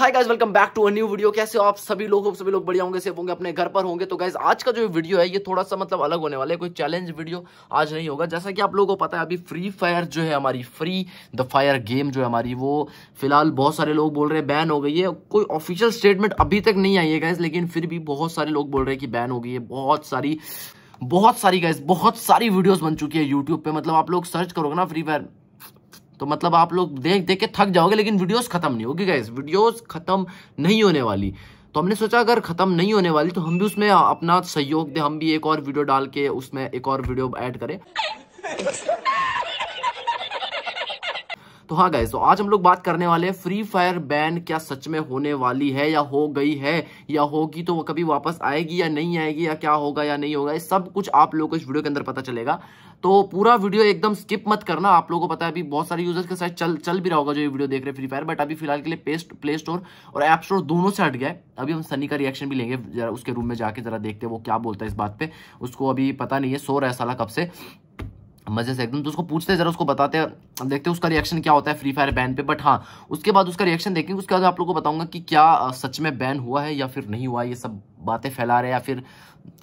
Hi guys welcome back to a new video कैसे हो आप सभी लोग सभी लोग बढ़िया होंगे सेफ होंगे अपने घर पर होंगे तो गाइस आज का जो वीडियो है ये थोड़ा सा मतलब अलग होने वाला है कोई चैलेंज वीडियो आज नहीं होगा जैसा कि आप लोगों को पता है अभी फ्री फायर जो है हमारी फ्री द फायर गेम जो है हमारी वो फिलहाल बहुत सारे लोग बोल रहे हैं बैन हो गई है कोई ऑफिशियल स्टेटमेंट अभी तक नहीं आई है गाइज लेकिन फिर भी बहुत सारे लोग बोल रहे हैं कि बैन हो गई है बहुत सारी बहुत सारी गाइज बहुत सारी वीडियोज बन चुकी है यूट्यूब पर मतलब आप लोग सर्च करोगे ना फ्री फायर तो मतलब आप लोग देख देख के थक जाओगे लेकिन वीडियोस खत्म नहीं होगी गैस वीडियोस खत्म नहीं होने वाली तो हमने सोचा अगर ख़त्म नहीं होने वाली तो हम भी उसमें अपना सहयोग दें हम भी एक और वीडियो डाल के उसमें एक और वीडियो ऐड करें तो हाँ गए तो आज हम लोग बात करने वाले हैं फ्री फायर बैन क्या सच में होने वाली है या हो गई है या होगी तो वो कभी वापस आएगी या नहीं आएगी या क्या होगा या नहीं होगा ये सब कुछ आप लोगों को इस वीडियो के अंदर पता चलेगा तो पूरा वीडियो एकदम स्किप मत करना आप लोगों को पता है अभी बहुत सारे यूजर्स के साथ चल चल भी रहा होगा जो ये वीडियो देख रहे हैं फ्री फायर बट अभी फिलहाल के लिए पेस्ट प्ले स्टोर और ऐप स्टोर दोनों से हट गए अभी हम सनी का रिएक्शन भी लेंगे जरा उसके रूम में जाके जरा देखते हैं वो क्या बोलता है इस बात पे उसको अभी पता नहीं है सो रहा है साला कब से मज़े से एकदम तो उसको पूछते हैं ज़रा उसको बताते हैं देखते हैं उसका रिएक्शन क्या होता है फ्री फायर बैन पे बट हाँ उसके बाद उसका रिएक्शन देखेंगे उसके बाद आप लोग को बताऊंगा कि क्या सच में बैन हुआ है या फिर नहीं हुआ ये सब बातें फैला रहे हैं या फिर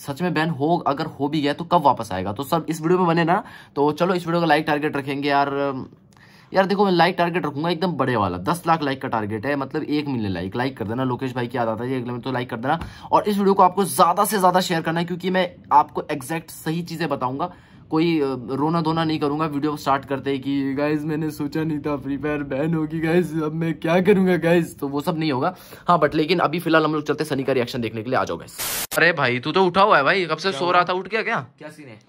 सच में बैन हो अगर हो भी गया तो कब वापस आएगा तो सब इस वीडियो में बने ना तो चलो इस वीडियो का लाइक टारगेट रखेंगे यार यार देखो मैं लाइक टारगेट रखूंगा एकदम बड़े वाला दस लाख लाइक का टारगेट है मतलब एक मिलियन लाइक लाइक कर देना लोकेश भाई की याद आता है एक तो लाइक कर देना और इस वीडियो को आपको ज़्यादा से ज़्यादा शेयर करना है क्योंकि मैं आपको एग्जैक्ट सही चीज़ें बताऊंगा कोई रोना धोना नहीं करूंगा वीडियो स्टार्ट करते ही कि गाइज मैंने सोचा नहीं था फ्री फायर बैन होगी गाइज अब मैं क्या करूंगा गाइज तो वो सब नहीं होगा हाँ बट लेकिन अभी फिलहाल हम लोग चलते सनी का रिएक्शन देखने के लिए आ जाओ गाइज अरे भाई तू तो उठा हुआ है भाई कब से सो रहा था उठ गया क्या क्या सीन है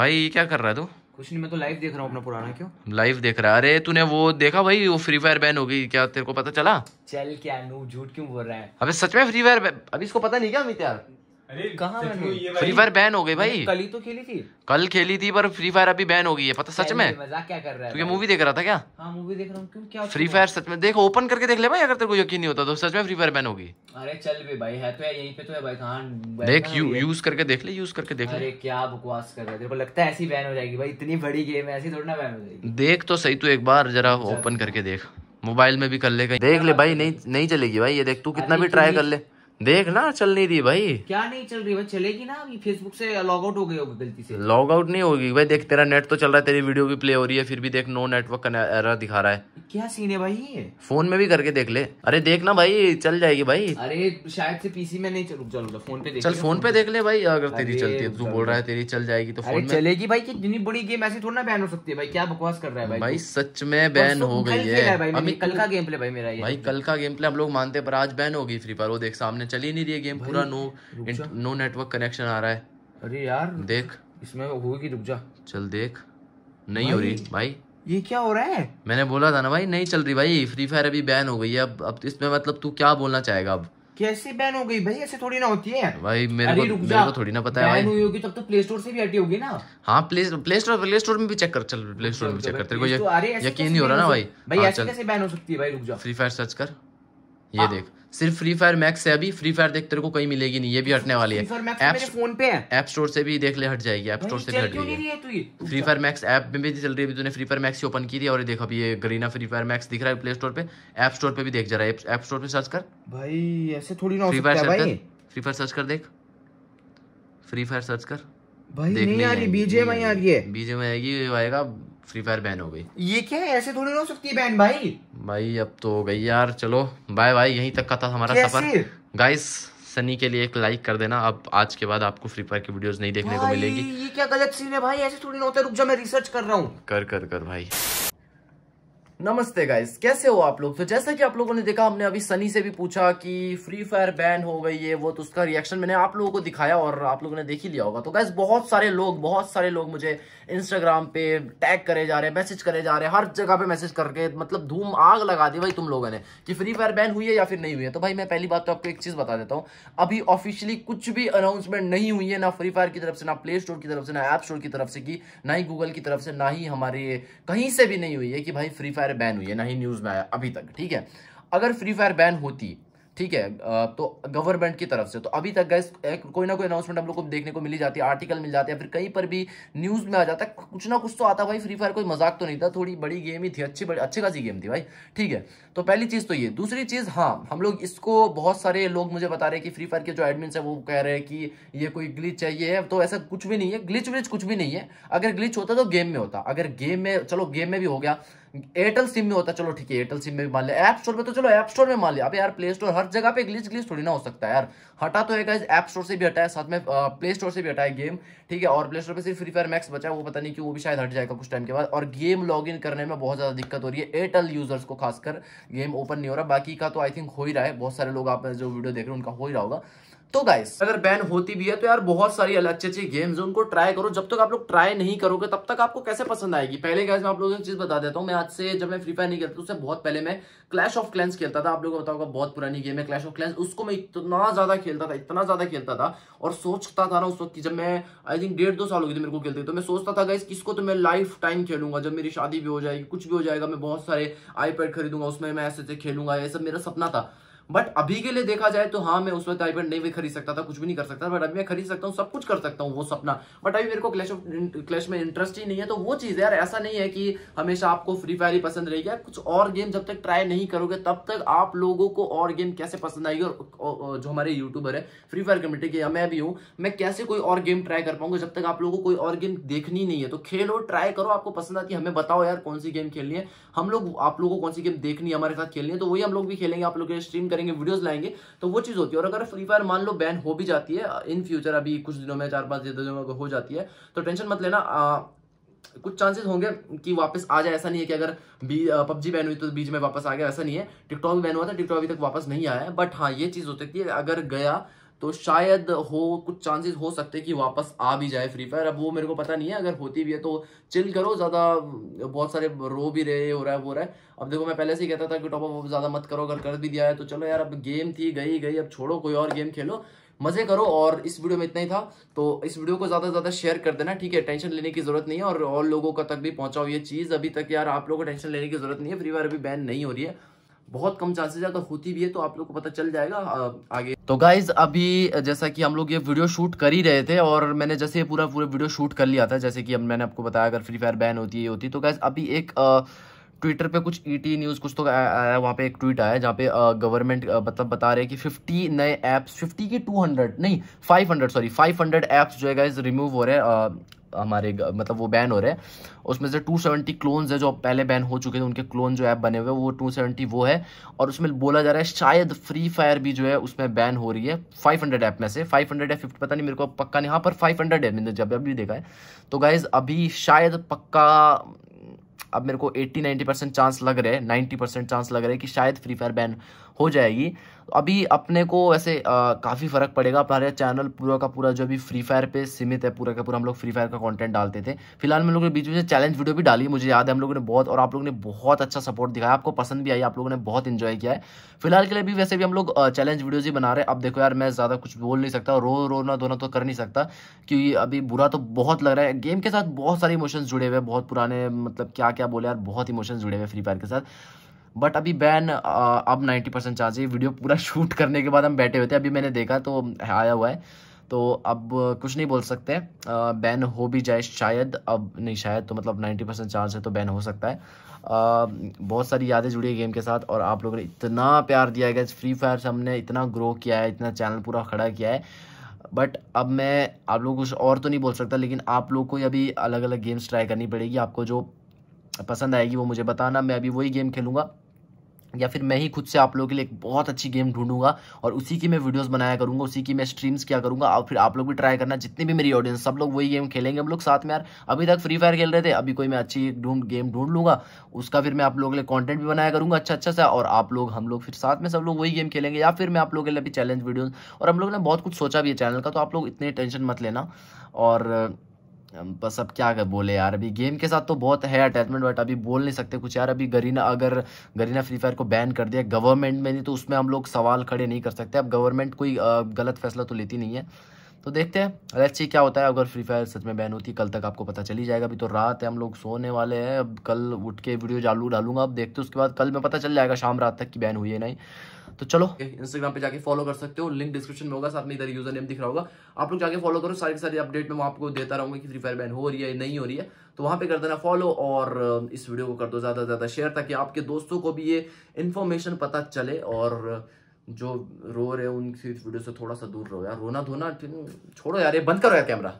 भाई क्या कर रहा है तू कुछ नहीं मैं तो लाइव देख रहा हूँ अपना पुराना क्यों लाइव देख रहा है अरे तूने वो देखा भाई वो फ्री फायर बैन होगी क्या तेरे को पता चला चल क्या झूठ क्यों बोल रहा है अबे सच में फ्री फायर अभी इसको पता नहीं क्या अमित यार फ्री फायर बैन हो गई भाई कल ही तो खेली थी कल खेली थी पर फ्री फायर अभी बैन हो गई है पता सच में मजाक क्या कर रहा है मूवी देख रहा था क्या मूवी हाँ, देख रहा हूँ क्यों फ्री फायर सच में देख ओपन करके देख ले भाई अगर तेरे को यकीन नहीं होता तो सच में फ्री फायर बैन होगी अरे चल भी भाई है तो यहीं पे तो है भाई कहाँ देख यू, यूज करके देख ले यूज करके देख ले अरे क्या बकवास कर रहा है तेरे को लगता है ऐसी बैन हो जाएगी भाई इतनी बड़ी गेम है ऐसी थोड़ी ना बैन हो जाएगी देख तो सही तू एक बार जरा ओपन करके देख मोबाइल में भी कर ले देख ले भाई नहीं नहीं चलेगी भाई ये देख तू कितना भी ट्राई कर ले देख ना चल नहीं रही भाई क्या नहीं चल रही भाई चलेगी ना अभी फेसबुक से लॉग आउट हो गई होगी गलती से लॉग आउट नहीं होगी भाई देख तेरा नेट तो चल रहा है तेरी वीडियो भी प्ले हो रही है फिर भी देख नो नेटवर्क का एरर दिखा रहा है क्या सीन है भाई ये फोन में भी करके देख ले अरे देख ना भाई चल जाएगी भाई अरे शायद से पीसी में नहीं चलू चलूंगा फोन पे चल फोन पे देख ले भाई अगर तेरी चलती है तू बोल रहा है तेरी चल जाएगी तो फोन चलेगी भाई इतनी बड़ी गेम ऐसी थोड़ी ना बैन हो सकती है भाई क्या बकवास कर रहा है भाई सच में बैन हो गई है कल का गेम प्ले भाई मेरा भाई कल का गेम प्ले हम लोग मानते हैं पर आज बैन होगी फ्री फायर वो देख सामने में चल ही नहीं रही है गेम पूरा नो नो नेटवर्क कनेक्शन आ रहा है अरे यार देख इसमें होगी रुक जा चल देख नहीं हो रही भाई ये क्या हो रहा है मैंने बोला था ना भाई नहीं चल रही भाई फ्री फायर अभी बैन हो गई है अब अब इसमें मतलब तू क्या बोलना चाहेगा अब कैसे बैन हो गई भाई ऐसे थोड़ी ना होती है भाई मेरे को मेरे को थोड़ी ना पता है भाई हुई होगी तब तो प्ले स्टोर से भी हटी होगी ना हाँ play play store play store में भी चेक कर चल प्ले स्टोर में भी चेक कर तेरे को यकीन नहीं हो रहा ना भाई भाई हाँ, ऐसे कैसे बैन हो सकती है भाई रुक जा फ्री फायर सर्च कर ये हाँ। देख सिर्फ फ्री फायर मैक्स से अभी फ्री फायर देख तेरे को कहीं मिलेगी नहीं ये भी हटने वाली है एप तो फोन पे है एप स्टोर से भी देख ले हट जाएगी एप स्टोर से भी हट जाएगी फ्री फायर मैक्स ऐप में भी चल रही है तूने फ्री फायर मैक्स ओपन की थी और देख अभी ये गरीना फ्री फायर मैक्स दिख रहा है प्ले स्टोर पे एप स्टोर पे भी देख जा रहा है एप स्टोर पे सर्च कर भाई ऐसे थोड़ी ना फ्री फायर सर्च कर फ्री फायर सर्च कर देख फ्री फायर सर्च कर भाई नहीं आ रही बीजेएमआई आ रही है बीजेएमआई आएगी आएगा फ्री फायर बैन हो गई ये क्या है ऐसे थोड़ी ना हो सकती है बैन भाई भाई अब तो हो गई यार चलो बाय बाय यहीं तक का था हमारा सफर गाइस सनी के लिए एक लाइक कर देना अब आज के बाद आपको फ्री फायर की वीडियोस नहीं देखने को मिलेगी ये क्या गलत सीन है भाई ऐसे थोड़ी ना होता है रुक जा मैं रिसर्च कर रहा हूँ कर कर कर भाई नमस्ते गाइस कैसे हो आप लोग तो जैसा कि आप लोगों ने देखा हमने अभी सनी से भी पूछा कि फ्री फायर बैन हो गई है वो तो उसका रिएक्शन मैंने आप लोगों को दिखाया और आप लोगों ने देख ही लिया होगा तो गाइस बहुत सारे लोग बहुत सारे लोग मुझे इंस्टाग्राम पे टैग करे जा रहे हैं मैसेज करे जा रहे हैं हर जगह पे मैसेज करके मतलब धूम आग लगा दी भाई तुम लोगों ने कि फ्री फायर बैन हुई है या फिर नहीं हुई है तो भाई मैं पहली बात तो आपको एक चीज़ बता देता हूँ अभी ऑफिशियली कुछ भी अनाउंसमेंट नहीं हुई है ना फ्री फायर की तरफ से ना प्ले स्टोर की तरफ से ना ऐप स्टोर की तरफ से की ना ही गूगल की तरफ से ना ही हमारे कहीं से भी नहीं हुई है कि भाई फ्री फायर फायर बैन हुई है ना ही न्यूज़ में आया अभी तक ठीक है अगर फ्री फायर बैन होती ठीक है तो गवर्नमेंट की तरफ से तो अभी तक गैस कोई ना कोई अनाउंसमेंट हम लोग को देखने को मिली जाती है आर्टिकल मिल जाते हैं फिर कहीं पर भी न्यूज़ में आ जाता है कुछ ना कुछ तो आता भाई फ्री फायर कोई मजाक तो नहीं था थोड़ी बड़ी गेम ही थी अच्छी बड़ी अच्छी खासी गेम थी भाई ठीक है तो पहली चीज़ तो ये दूसरी चीज़ हाँ हम लोग इसको बहुत सारे लोग मुझे बता रहे हैं कि फ्री फायर के जो एडमिन है वो कह रहे हैं कि ये कोई ग्लिच है ये तो ऐसा कुछ भी नहीं है ग्लिच व्लिच कुछ भी नहीं है अगर ग्लिच होता तो गेम में होता अगर गेम में चलो गेम में भी हो गया एयरटेल सिम में होता है चलो ठीक है एयरटेल सिम में मान लिया एप स्टोर में तो चलो एप स्टोर में मान लिया अब यार प्ले स्टोर हर जगह पे ग्लिच ग्लिच थोड़ी ना हो सकता है यार हटा तो है ऐप स्टोर से भी हटाया है साथ में प्ले स्टोर से भी हटाया गेम ठीक है और प्ले स्टोर पर सिर्फ फ्री फायर मैक्स बचा है वो पता नहीं कि वो भी शायद हट जाएगा कुछ टाइम के बाद और गेम लॉग इन करने में बहुत ज़्यादा दिक्कत हो रही है एयरटेल यूजर्स को खासकर गेम ओपन नहीं हो रहा बाकी का तो आई थिंक हो ही रहा है बहुत सारे लोग आप जो वीडियो देख रहे हैं उनका हो ही रहा होगा तो गाइस अगर बैन होती भी है तो यार बहुत सारी अच्छी अच्छी गेम्स उनको ट्राई करो जब तक आप लोग ट्राई नहीं करोगे तब तक आपको कैसे पसंद आएगी पहले गाइस मैं आप लोगों को चीज बता देता हूँ मैं आज से जब मैं फ्री फायर नहीं खेलता तो उससे बहुत पहले मैं क्लैश ऑफ क्लैंस खेलता था आप लोगों को बताऊंगा बहुत पुरानी गेम है क्लैश ऑफ क्लैंस उसको मैं इतना ज्यादा खेलता था इतना ज्यादा खेलता था और सोचता था ना उस वक्त जब मैं आई थिंक डेढ़ दो साल हो गए थे मेरे को खेलते तो मैं सोचता था गाइस किसको तो मैं लाइफ टाइम खेलूंगा जब मेरी शादी भी हो जाएगी कुछ भी हो जाएगा मैं बहुत सारे आईपैड खरीदूंगा उसमें मैं ऐसे ऐसे खेलूंगा ये सब मेरा सपना था बट अभी के लिए देखा जाए तो हाँ मैं उस वक्त आईपैड नहीं भी खरीद सकता था कुछ भी नहीं कर सकता बट अभी मैं खरीद सकता हूँ सब कुछ कर सकता हूँ वो सपना बट अभी मेरे को क्लैश ऑफ क्लैश में इंटरेस्ट ही नहीं है तो वो चीज़ यार ऐसा नहीं है कि हमेशा आपको फ्री फायर ही पसंद रहेगी यार कुछ और गेम जब तक ट्राई नहीं करोगे तब तक आप लोगों को और गेम कैसे पसंद आएगी और जो हमारे यूट्यूबर है फ्री फायर कम्युनिटी के मैं भी हूँ मैं कैसे कोई और गेम ट्राई कर पाऊंगा जब तक आप लोगों को कोई और गेम देखनी नहीं है तो खेलो ट्राई करो आपको पसंद आती है हमें बताओ यार कौन सी गेम खेलनी है हम लोग आप लोगों को कौन सी गेम देखनी है हमारे साथ खेलनी है तो वही हम लोग भी खेलेंगे आप लोग स्ट्रीम करेंगे वीडियोस लाएंगे तो वो चीज़ होती है और अगर फ्री फायर मान लो बैन हो भी जाती है इन फ्यूचर अभी कुछ दिनों में चार पाँच दिनों में हो जाती है तो टेंशन मत लेना आ, कुछ चांसेस होंगे कि वापस आ जाए ऐसा नहीं है कि अगर बी पबजी बैन हुई तो बीच में वापस आ गया ऐसा नहीं है टिकटॉक बैन हुआ था टिकटॉक अभी तक वापस नहीं आया है बट हाँ ये चीज़ हो सकती है अगर गया तो शायद हो कुछ चांसेस हो सकते हैं कि वापस आ भी जाए फ्री फायर अब वो मेरे को पता नहीं है अगर होती भी है तो चिल करो ज़्यादा बहुत सारे रो भी रहे हो रहा है वो रहा है अब देखो मैं पहले से ही कहता था कि टॉप अप ज़्यादा मत करो अगर कर भी दिया है तो चलो यार अब गेम थी गई गई अब छोड़ो कोई और गेम खेलो मज़े करो और इस वीडियो में इतना ही था तो इस वीडियो को ज़्यादा से ज़्यादा शेयर कर देना ठीक है टेंशन लेने की ज़रूरत नहीं है और और लोगों का तक भी पहुँचाओ ये चीज़ अभी तक यार आप लोगों को टेंशन लेने की ज़रूरत नहीं है फ्री फायर अभी बैन नहीं हो रही है बहुत कम चांसेस है अगर होती भी है तो आप लोग को पता चल जाएगा आगे तो गाइज अभी जैसा कि हम लोग ये वीडियो शूट कर ही रहे थे और मैंने जैसे पूरा पूरा वीडियो शूट कर लिया था जैसे कि अब मैंने आपको बताया अगर फ्री फायर बैन होती है होती तो गाइज अभी एक ट्विटर पे कुछ ईटी e न्यूज़ कुछ तो आया वहाँ पे एक ट्वीट आया जहाँ पे गवर्नमेंट मतलब बता रहे हैं कि 50 नए ऐप्स 50 के 200 नहीं 500 सॉरी 500 ऐप्स जो है गाइज रिमूव हो रहे हैं हमारे मतलब वो बैन हो रहे हैं उसमें से 270 क्लोन्स है जो पहले बैन हो चुके थे उनके क्लोन जो ऐप बने हुए वो 270 वो है और उसमें बोला जा रहा है शायद फ्री फायर भी जो है उसमें बैन हो रही है 500 ऐप में से 500 या फिफ्टी पता नहीं मेरे को पक्का नहीं हाँ पर 500 है मैंने जब अभी देखा है तो गाइज अभी शायद पक्का अब मेरे को 80 90 परसेंट चांस लग रहे हैं 90 परसेंट चांस लग रहे हैं कि शायद फ्री फायर बैन हो जाएगी अभी अपने को वैसे काफ़ी फ़र्क पड़ेगा हमारे चैनल पूरा का पूरा जो अभी फ्री फायर पे सीमित है पूरा का पूरा हम लोग फ्री फायर का कंटेंट डालते थे फिलहाल हम लोगों ने बीच बीच में चैलेंज वीडियो भी डाली मुझे याद है हम लोगों ने बहुत और आप लोगों ने बहुत अच्छा सपोर्ट दिखाया आपको पसंद भी आई आप लोगों ने बहुत इन्जॉय किया है फिलहाल के लिए भी वैसे भी हम लोग चैलेंज वीडियोज ही बना रहे अब देखो यार मैं ज़्यादा कुछ बोल नहीं सकता रो रोना धोना तो कर नहीं सकता क्योंकि अभी बुरा तो बहुत लग रहा है गेम के साथ बहुत सारे इमोशन जुड़े हुए हैं बहुत पुराने मतलब क्या क्या बोले यार बहुत इमोशन जुड़े हुए फ्री फायर के साथ बट अभी बैन uh, अब नाइन्टी परसेंट चार्ज है वीडियो पूरा शूट करने के बाद हम बैठे हुए थे अभी मैंने देखा तो आया हुआ है तो अब कुछ नहीं बोल सकते बैन uh, हो भी जाए शायद अब नहीं शायद तो मतलब नाइन्टी परसेंट चार्ज है तो बैन हो सकता है आ, uh, बहुत सारी यादें जुड़ी है गेम के साथ और आप लोगों ने इतना प्यार दिया है फ्री फायर से हमने इतना ग्रो किया है इतना चैनल पूरा खड़ा किया है बट अब मैं आप लोग कुछ और तो नहीं बोल सकता लेकिन आप लोग को अभी अलग अलग गेम्स ट्राई करनी पड़ेगी आपको जो पसंद आएगी वो मुझे बताना मैं अभी वही गेम खेलूँगा या फिर मैं ही खुद से आप लोगों के लिए एक बहुत अच्छी गेम ढूंढूंगा और उसी की मैं वीडियोस बनाया करूंगा उसी की मैं स्ट्रीम्स किया करूंगा और फिर आप लोग भी ट्राई करना जितनी भी मेरी ऑडियंस सब लोग वही गेम खेलेंगे हम लोग साथ में यार अभी तक फ्री फायर खेल रहे थे अभी कोई मैं अच्छी ढूंढ गेम ढूंढ लूँगा उसका फिर मैं आप लोगों के लिए कॉन्टेंट भी बनाया करूँगा अच्छा अच्छा सा और आप लोग हम लोग फिर साथ में सब लोग वही गेम खेलेंगे या फिर मैं आप लोगों के लिए अभी चैलेंज वीडियो और हम लोग ने बहुत कुछ सोचा भी है चैनल का तो आप लोग इतने टेंशन मत लेना और बस अब क्या कर बोले यार अभी गेम के साथ तो बहुत है अटैचमेंट बट अभी बोल नहीं सकते कुछ यार अभी गरीना अगर गरीना फ्री फायर को बैन कर दिया गवर्नमेंट में नहीं तो उसमें हम लोग सवाल खड़े नहीं कर सकते अब गवर्नमेंट कोई गलत फैसला तो लेती नहीं है तो देखते हैं अरे अच्छी क्या होता है अगर फ्री फायर सच में बैन होती है कल तक आपको पता चली जाएगा अभी तो रात है हम लोग सोने वाले हैं अब कल उठ के वीडियो डालू डालूंगा अब देखते उसके बाद कल में पता चल जाएगा शाम रात तक कि बैन हुई है नहीं तो चलो इंस्टाग्राम पे जाके फॉलो कर सकते हो लिंक डिस्क्रिप्शन में होगा साथ में इधर यूजर नेम दिख रहा होगा आप लोग जाके फॉलो करो सारी सारी अपडेट में आपको देता रहूंगा कि फ्री फायर बैन हो रही है नहीं हो रही है तो वहां पे कर देना फॉलो और uh, इस वीडियो को कर दो ज़्यादा से ज़्यादा शेयर ताकि आपके दोस्तों को भी ये इन्फॉर्मेशन पता चले और uh, जो रो रहे हैं उनकी वीडियो से थोड़ा सा दूर रहो यार रोना धोना छोड़ो यार ये बंद करो यार कैमरा